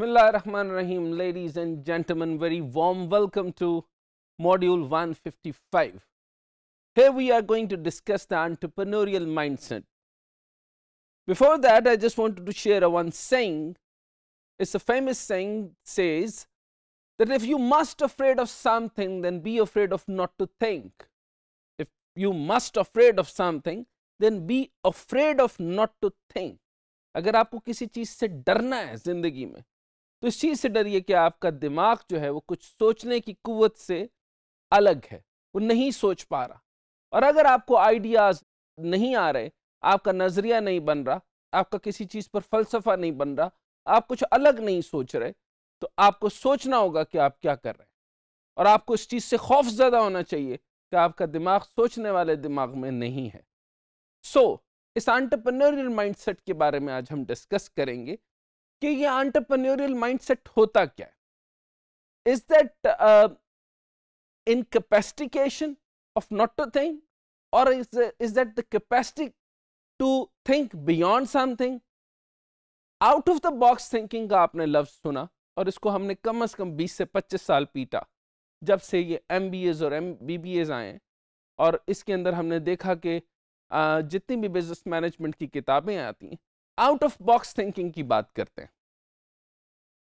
Bismillah Rahman Rahim, ladies and gentlemen, very warm welcome to module 155. Here we are going to discuss the entrepreneurial mindset. Before that, I just wanted to share a one saying. It's a famous saying says that if you must afraid of something, then be afraid of not to think. If you must afraid of something, then be afraid of not to think. अगर आपको किसी चीज से डरना है जिंदगी में तो इस चीज़ से डरिए कि आपका दिमाग जो है वो कुछ सोचने की कुवत से अलग है वो नहीं सोच पा रहा और अगर आपको आइडियाज़ नहीं आ रहे आपका नज़रिया नहीं बन रहा आपका किसी चीज़ पर फलसफा नहीं बन रहा आप कुछ अलग नहीं सोच रहे तो आपको सोचना होगा कि आप क्या कर रहे हैं और आपको इस चीज़ से खौफ ज़्यादा होना चाहिए कि आपका दिमाग सोचने वाले दिमाग में नहीं है सो so, इस आंटरप्रनोरियल माइंडसेट के बारे में आज हम डिस्कस करेंगे कि ये एंटरप्रेन्योरियल माइंडसेट होता क्या है is that incapacitation of not to think और is that the capacity to think beyond something out of the box thinking का आपने लफ्ज सुना और इसको हमने कम से कम 20 से 25 साल पीटा जब से ये एम और एम आए और इसके अंदर हमने देखा कि uh, जितनी भी बिजनेस मैनेजमेंट की किताबें आती हैं आउट ऑफ बॉक्स थिंकिंग की बात करते हैं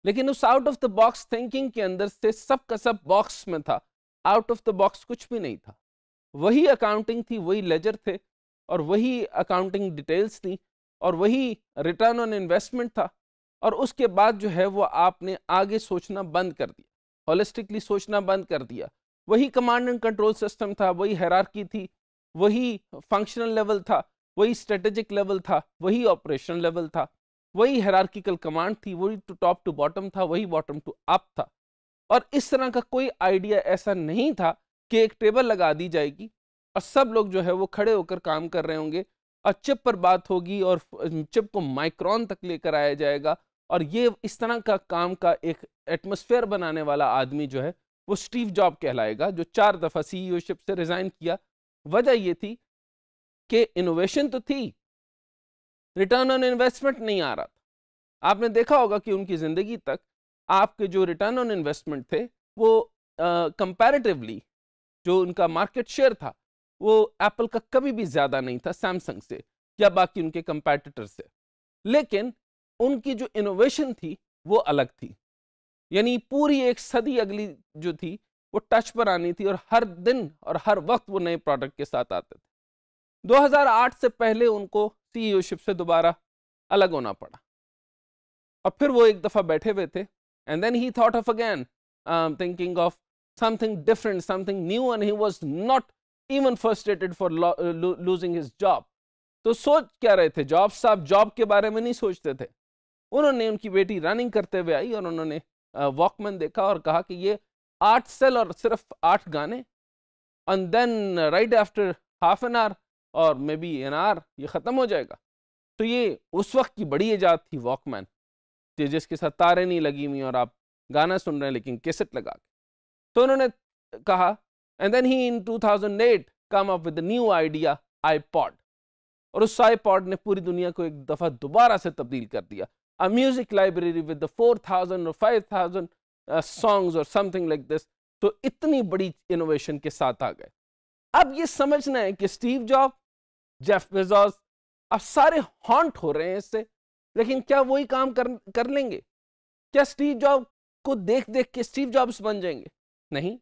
लेकिन उस out of the box thinking के अंदर से सब का सब बॉक्स में था आउट ऑफ द बॉक्स कुछ भी नहीं था वही अकाउंटिंग थी वही लेजर थे और वही अकाउंटिंग डिटेल्स थी और वही रिटर्न ऑन इन्वेस्टमेंट था और उसके बाद जो है वो आपने आगे सोचना बंद कर दिया होलिस्टिकली सोचना बंद कर दिया वही कमांड एंड कंट्रोल सिस्टम था वही हैरारकी थी वही फंक्शनल लेवल था वही स्ट्रेटेजिक लेवल था वही ऑपरेशन लेवल था वही हेरार्किकल कमांड थी वही टू टॉप टू बॉटम था वही बॉटम टू अप था और इस तरह का कोई आइडिया ऐसा नहीं था कि एक टेबल लगा दी जाएगी और सब लोग जो है वो खड़े होकर काम कर रहे होंगे और चिप पर बात होगी और चिप को माइक्रॉन तक लेकर आया जाएगा और ये इस तरह का काम का एक एटमोसफेयर बनाने वाला आदमी जो है वो स्टीव जॉब कहलाएगा जो चार दफ़ा सीईओ शिप से रिज़ाइन किया वजह ये थी कि इनोवेशन तो थी रिटर्न ऑन इन्वेस्टमेंट नहीं आ रहा था आपने देखा होगा कि उनकी ज़िंदगी तक आपके जो रिटर्न ऑन इन्वेस्टमेंट थे वो कंपैरेटिवली uh, जो उनका मार्केट शेयर था वो एप्पल का कभी भी ज़्यादा नहीं था सैमसंग से या बाकी उनके कंपेटिटर से लेकिन उनकी जो इनोवेशन थी वो अलग थी यानी पूरी एक सदी अगली जो थी वो टच पर आनी थी और हर दिन और हर वक्त वो नए प्रोडक्ट के साथ आते थे 2008 से पहले उनको सीईओशिप e से दोबारा अलग होना पड़ा और फिर वो एक दफ़ा बैठे हुए थे and then he thought of again thinking of something different something new and he was not even frustrated for losing his job तो सोच क्या रहे थे जॉब साहब जॉब के बारे में नहीं सोचते थे उन्होंने उनकी बेटी रनिंग करते हुए आई और उन्होंने uh, वॉकमैन देखा और कहा कि ये आठ सेल और सिर्फ आठ गाने and then right after half an hour और मे बी एन आर ये ख़त्म हो जाएगा तो ये उस वक्त की बड़ी ईजाद थी वॉकमैन जिसके साथ तारें नहीं लगी हुई और आप गाना सुन रहे हैं लेकिन कैसेट लगा के तो उन्होंने कहा and then he in 2008 come up with new idea iPod और उस आईपॉड ने पूरी दुनिया को एक दफ़ा दोबारा से तब्दील कर दिया a music library with four thousand और फाइव थाउजेंड सॉन्ग्स और समथिंग लाइक दिस तो इतनी बड़ी इनोवेशन के साथ आ गए अब ये समझना है कि स्टीव जॉब जेफ बेजोस अब सारे हॉन्ट हो रहे हैं इससे लेकिन क्या वही काम कर कर लेंगे क्या स्टीव जॉब को देख देख के स्टीव जॉब्स बन जाएंगे नहीं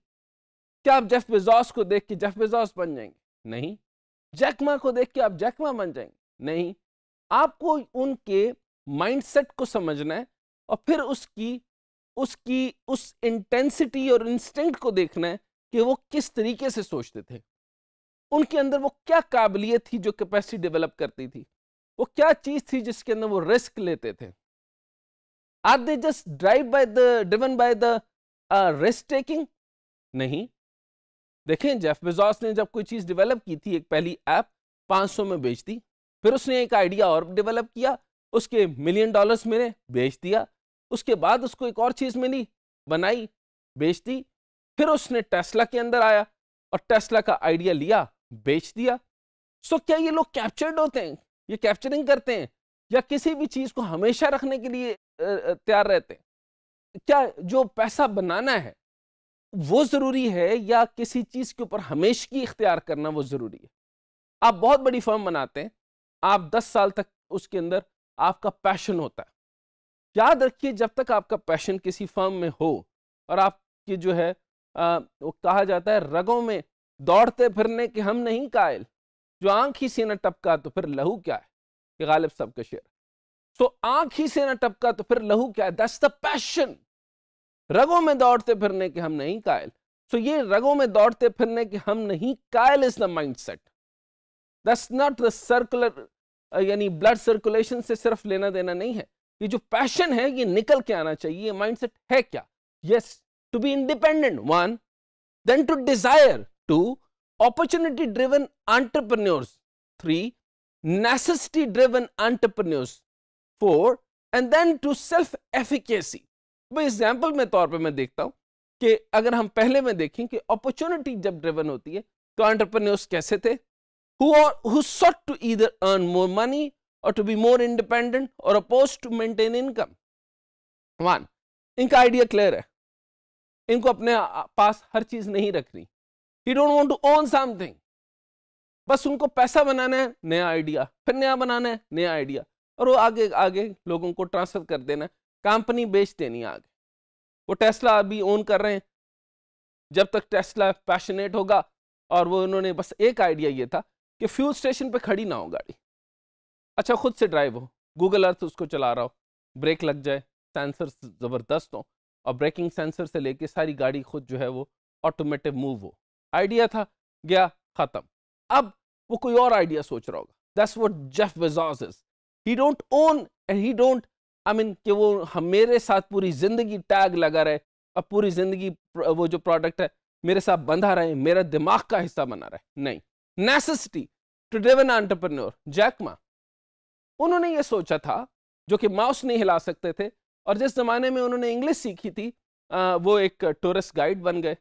क्या आप जेफ बेजोस को देख के जेफ बेजोस बन जाएंगे नहीं जैकमा को देख के आप जैकमा बन जाएंगे नहीं आपको उनके माइंडसेट को समझना है और फिर उसकी उसकी उस इंटेंसिटी और इंस्टिंक्ट को देखना है कि वो किस तरीके से सोचते थे उनके अंदर वो क्या काबिलियत थी जो कैपेसिटी डेवलप करती थी वो क्या चीज़ थी जिसके अंदर वो रिस्क लेते थे are they just drive by the driven by the risk taking नहीं देखें जेफ बेजॉस ने जब कोई चीज़ डेवलप की थी एक पहली ऐप 500 में बेच दी फिर उसने एक आइडिया और डेवलप किया उसके मिलियन डॉलर्स मिले बेच दिया उसके बाद उसको एक और चीज़ मिली बनाई बेच दी फिर उसने टेस्ला के अंदर आया और टेस्ला का आइडिया लिया बेच दिया सो क्या ये लोग कैप्चर्ड होते हैं ये कैप्चरिंग करते हैं या किसी भी चीज़ को हमेशा रखने के लिए तैयार रहते हैं क्या जो पैसा बनाना है वो ज़रूरी है या किसी चीज़ के ऊपर हमेशा की इख्तियार करना वो ज़रूरी है आप बहुत बड़ी फर्म बनाते हैं आप 10 साल तक उसके अंदर आपका पैशन होता है याद रखिए जब तक आपका पैशन किसी फर्म में हो और आपके जो है आ, वो कहा जाता है रगों में दौड़ते फिरने के हम नहीं कायल जो आंख ही से न टपका तो फिर लहू क्या है ये गालिब साहब का शेर तो आंख ही से न टपका तो फिर लहू क्या है दैट्स द पैशन रगों में दौड़ते फिरने के हम नहीं कायल सो ये रगों में दौड़ते फिरने के हम नहीं कायल is the mind set this not the circular यानी ब्लड सर्कुलेशन से सिर्फ लेना देना नहीं है ये जो पैशन है ये निकल के आना चाहिए ये सेट है क्या yes to be independent one then to desire Two, opportunity driven entrepreneurs. Three, necessity driven entrepreneurs. Four, and then two self efficacy example में तौर पे मैं देखता हूं कि अगर हम पहले में देखें कि अपॉर्चुनिटी जब ड्रिवन होती है तो एंटरप्रेन्योर्स कैसे थे who sought to either earn more money और टू बी मोर इंडिपेंडेंट और oppose to maintain income one इनका आइडिया क्लियर है इनको अपने पास हर चीज नहीं रखनी he don't want to own something बस उनको पैसा बनाना है नया आइडिया फिर नया बनाना है नया आइडिया और वो आगे आगे लोगों को ट्रांसफर कर देना कंपनी बेच देनी आगे वो टेस्ला अभी ओन कर रहे हैं जब तक टेस्ला पैशनेट होगा और वो उन्होंने बस एक आइडिया ये था कि फ्यूल स्टेशन पे खड़ी ना हो गाड़ी अच्छा खुद से ड्राइव हो गूगल अर्थ उसको चला रहा हो ब्रेक लग जाए सेंसर ज़बरदस्त हो और ब्रेकिंग सेंसर से लेके सारी गाड़ी खुद जो है वो ऑटोमेटिव मूव हो आइडिया था गया खत्म अब वो कोई और आइडिया सोच रहा होगा that's what Jeff Bezos is he don't own and he don't I mean कि वो हम मेरे साथ पूरी ज़िंदगी टैग लगा रहे अब पूरी ज़िंदगी वो जो प्रोडक्ट है मेरे साथ बंधा रहे मेरा दिमाग का हिस्सा बना रहे नहीं necessity to an entrepreneur Jack Ma उन्होंने ये सोचा था जो कि माउस नहीं हिला सकते थे और जिस ज़माने में उन्होंने इंग्लिश सीखी थी आ, वो एक टूरिस्ट गाइड बन गए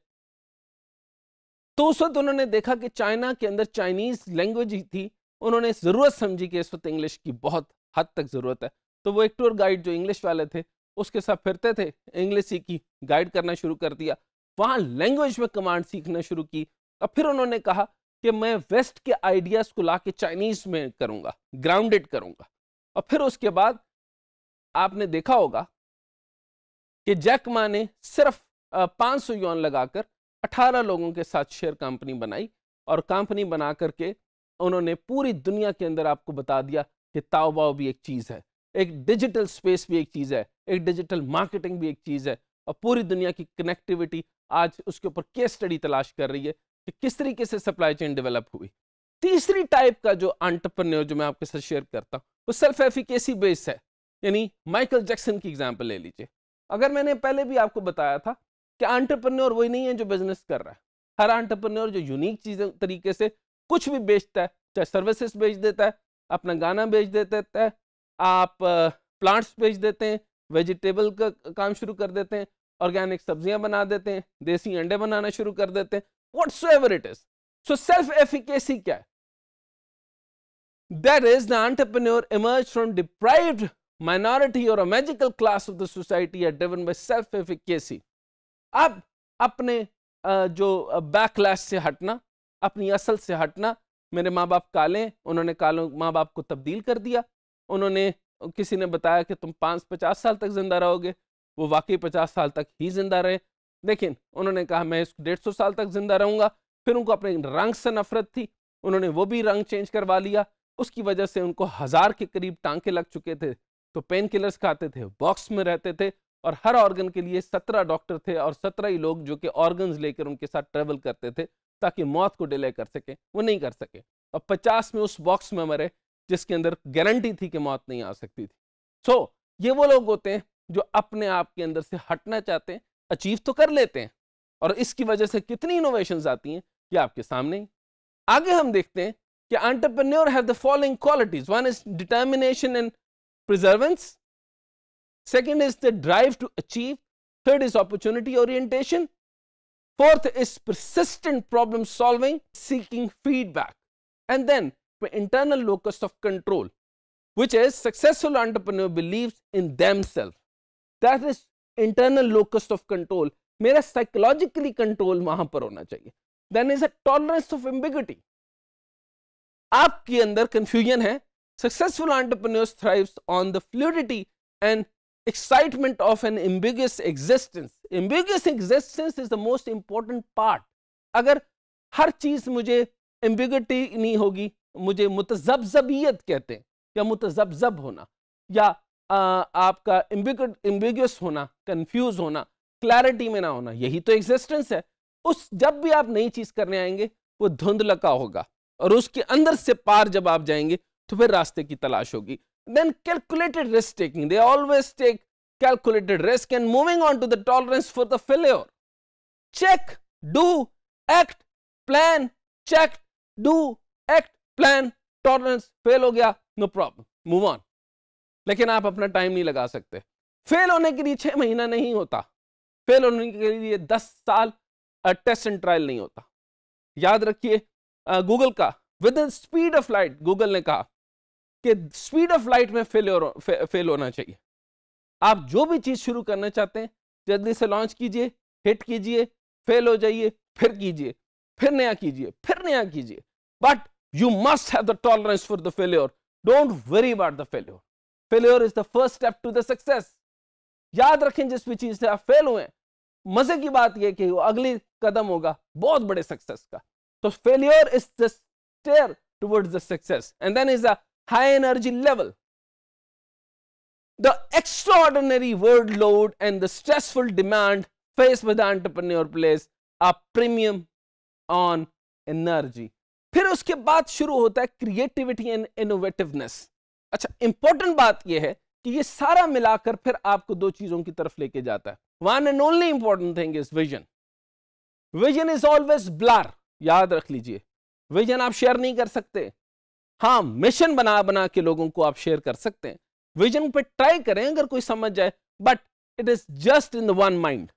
तो उस वक्त उन्होंने देखा कि चाइना के अंदर चाइनीज लैंग्वेज ही थी उन्होंने ज़रूरत समझी कि इस वक्त इंग्लिश की बहुत हद तक ज़रूरत है तो वो एक टूर गाइड जो इंग्लिश वाले थे उसके साथ फिरते थे इंग्लिश सीखी गाइड करना शुरू कर दिया वहाँ लैंग्वेज में कमांड सीखना शुरू की और फिर उन्होंने कहा कि मैं वेस्ट के आइडियाज़ को ला के चाइनीज़ में करूँगा ग्राउंडेड करूँगा और फिर उसके बाद आपने देखा होगा कि जैक माँ ने सिर्फ पाँच सौ यौन लगाकर 18 लोगों के साथ शेयर कंपनी बनाई और कंपनी बना करके उन्होंने पूरी दुनिया के अंदर आपको बता दिया कि ताओबाओ भी एक चीज़ है एक डिजिटल स्पेस भी एक चीज़ है एक डिजिटल मार्केटिंग भी एक चीज़ है और पूरी दुनिया की कनेक्टिविटी आज उसके ऊपर केस स्टडी तलाश कर रही है कि किस तरीके से सप्लाई चेन डेवलप हुई तीसरी टाइप का जो आंटरप्रन्योर जो मैं आपके साथ शेयर करता हूँ वो सेल्फ एफिकेसी बेस है यानी माइकल जैक्सन की एग्जाम्पल ले लीजिए अगर मैंने पहले भी आपको बताया था कि आंट्रप्रन्योर वही नहीं है जो बिजनेस कर रहा है हर आंट्रप्रन्योर जो यूनिक चीज़ें तरीके से कुछ भी बेचता है चाहे सर्विसेज बेच देता है अपना गाना बेच देता है आप प्लांट्स बेच देते हैं वेजिटेबल का काम शुरू कर देते हैं ऑर्गेनिक सब्जियां बना देते हैं देसी अंडे बनाना शुरू कर देते हैं so ever it is so self efficacy क्या है is is the entrepreneur emerged from deprived minority or a magical class of the society are driven अब अपने जो बैकलैश से हटना अपनी असल से हटना मेरे माँ बाप काले उन्होंने कालों माँ बाप को तब्दील कर दिया उन्होंने किसी ने बताया कि तुम पाँच पचास साल तक ज़िंदा रहोगे वो वाकई पचास साल तक ही ज़िंदा रहे लेकिन उन्होंने कहा मैं इस डेढ़ सौ साल तक ज़िंदा रहूँगा फिर उनको अपने रंग से नफरत थी उन्होंने वो भी रंग चेंज करवा लिया उसकी वजह से उनको हज़ार के करीब टांके लग चुके थे तो पेन किलर्स खाते थे बॉक्स में रहते थे और हर ऑर्गन के लिए सत्रह डॉक्टर थे और सत्रह ही लोग जो कि ऑर्गन्स लेकर उनके साथ ट्रेवल करते थे ताकि मौत को डिले कर सकें वो नहीं कर सके और पचास में उस बॉक्स में मरे जिसके अंदर गारंटी थी कि मौत नहीं आ सकती थी सो so, ये वो लोग होते हैं जो अपने आप के अंदर से हटना चाहते हैं अचीव तो कर लेते हैं और इसकी वजह से कितनी इनोवेशन आती हैं ये आपके सामने ही आगे हम देखते हैं कि entrepreneur have the following qualities one is determination and perseverance Second is the drive to achieve. Third is opportunity orientation. Fourth is persistent problem solving, seeking feedback. And then the internal locus of control, which is successful entrepreneur believes in themselves. That is internal locus of control. मेरा psychologically control वहां पर होना चाहिए Then is a tolerance of ambiguity. आपके अंदर confusion है Successful entrepreneurs thrives on the fluidity and excitement of an ambiguous existence ambiguous existence is the most important part अगर हर चीज़ मुझे एम्बिगिटी नहीं होगी मुझे मुतजबजबियत कहते हैं या मुतजबजब होना या आ, आपका एम्बिगस होना कंफ्यूज होना क्लैरिटी में ना होना यही तो एग्जिस्टेंस है उस जब भी आप नई चीज़ करने आएंगे वो धुंधलका होगा और उसके अंदर से पार जब आप जाएंगे तो फिर रास्ते की तलाश होगी then calculated risk taking. They always take calculated risk and moving on to the tolerance for the failure. Check, do, act, plan, check, do, act, plan, tolerance, fail ho gaya no problem, move on. लेकिन आप अपना time नहीं लगा सकते fail होने के लिए छह महीना नहीं होता फेल होने के लिए दस साल टेस्ट एंड ट्रायल नहीं होता याद रखिए गूगल का within speed of light google ne kaha कि स्पीड ऑफ लाइट में फेल फेल होना चाहिए आप जो भी चीज़ शुरू करना चाहते हैं जल्दी से लॉन्च कीजिए हिट कीजिए फेल हो जाइए फिर कीजिए फिर नया कीजिए फिर नया कीजिए but you must have the tolerance for the failure don't worry about the failure failure is the first step to the success याद रखें जिस भी चीज से आप फेल हुए मजे की बात यह कि अगली कदम होगा बहुत बड़े सक्सेस का तो failure is the stair towards the success and then is a high energy level. The extraordinary load and the stressful demand faced by the entrepreneur place a premium on energy. फिर उसके बाद शुरू होता है creativity and innovativeness अच्छा important बात यह है कि ये सारा मिलाकर फिर आपको दो चीजों की तरफ लेके जाता है one and only important thing is vision vision is always blur याद रख लीजिए विजन आप शेयर नहीं कर सकते हाँ मिशन बना बना के लोगों को आप शेयर कर सकते हैं विजन पे ट्राई करें अगर कोई समझ जाए but it is just in the one mind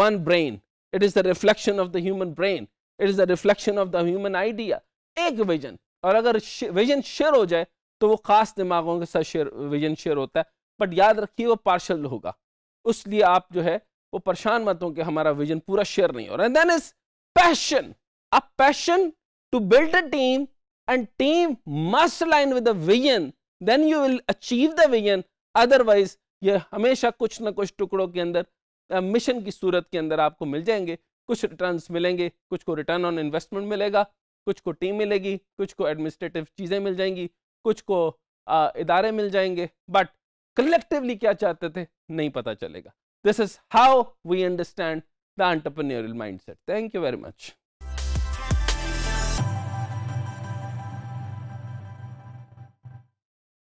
one brain it is the reflection of the human brain it is the reflection of the human idea एक विजन और अगर विजन शेयर हो जाए तो वो खास दिमागों के साथ शेयर विजन शेयर होता है बट याद रखिए वो पार्शल होगा उसलिए आप जो है वो परेशान मत हो कि हमारा विजन पूरा शेयर नहीं हो रहा then is passion a passion to build a team and team must align with the vision then you will achieve the vision otherwise ये हमेशा कुछ ना कुछ टुकड़ों के अंदर मिशन की सूरत के अंदर आपको मिल जाएंगे कुछ रिटर्न्स मिलेंगे कुछ को रिटर्न ऑन इन्वेस्टमेंट मिलेगा कुछ को टीम मिलेगी कुछ को एडमिनिस्ट्रेटिव चीज़ें मिल जाएंगी कुछ को आ, इदारे मिल जाएंगे बट कलेक्टिवली क्या चाहते थे नहीं पता चलेगा this is how we understand the entrepreneurial mindset thank you very much